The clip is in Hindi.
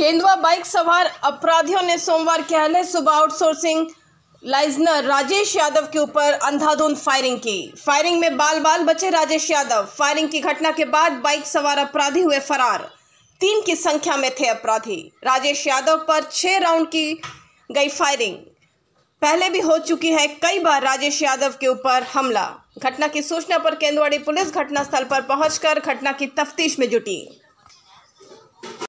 केंद्रवा बाइक सवार अपराधियों ने सोमवार के कहले सुबह आउटसोर्सिंग लाइजनर राजेश यादव के ऊपर अंधाधुंध फायरिंग की फायरिंग में बाल बाल बचे राजेश यादव फायरिंग की घटना के बाद बाइक सवार अपराधी हुए फरार तीन की संख्या में थे अपराधी राजेश यादव पर छह राउंड की गई फायरिंग पहले भी हो चुकी है कई बार राजेश यादव के ऊपर हमला घटना की सूचना पर केंदवाड़ी पुलिस घटनास्थल पर पहुंचकर घटना की तफ्तीश में जुटी